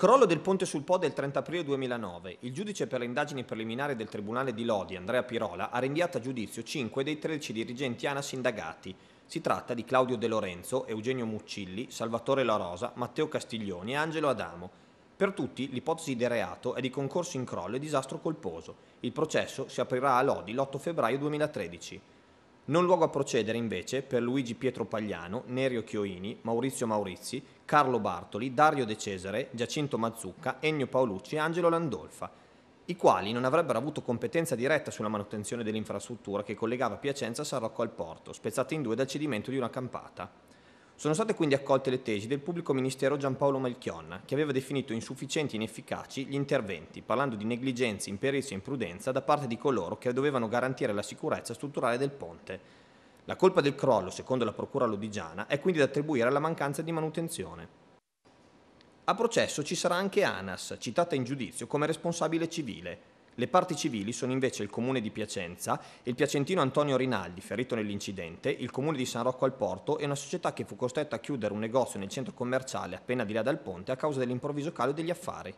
Crollo del ponte sul Po del 30 aprile 2009. Il giudice per le indagini preliminari del Tribunale di Lodi, Andrea Pirola, ha rinviato a giudizio 5 dei 13 dirigenti ANAS indagati. Si tratta di Claudio De Lorenzo, Eugenio Muccilli, Salvatore La Rosa, Matteo Castiglioni e Angelo Adamo. Per tutti l'ipotesi di reato è di concorso in crollo e disastro colposo. Il processo si aprirà a Lodi l'8 febbraio 2013. Non luogo a procedere invece per Luigi Pietro Pagliano, Nerio Chioini, Maurizio Maurizi, Carlo Bartoli, Dario De Cesare, Giacinto Mazzucca, Ennio Paolucci e Angelo Landolfa, i quali non avrebbero avuto competenza diretta sulla manutenzione dell'infrastruttura che collegava Piacenza a San Rocco al porto, spezzata in due dal cedimento di una campata. Sono state quindi accolte le tesi del pubblico ministero Giampaolo Melchionna, che aveva definito insufficienti e inefficaci gli interventi, parlando di negligenza, imperizia e imprudenza da parte di coloro che dovevano garantire la sicurezza strutturale del ponte. La colpa del crollo, secondo la procura lodigiana, è quindi da attribuire alla mancanza di manutenzione. A processo ci sarà anche Anas, citata in giudizio come responsabile civile, le parti civili sono invece il comune di Piacenza il piacentino Antonio Rinaldi, ferito nell'incidente, il comune di San Rocco al Porto e una società che fu costretta a chiudere un negozio nel centro commerciale appena di là dal ponte a causa dell'improvviso calo degli affari.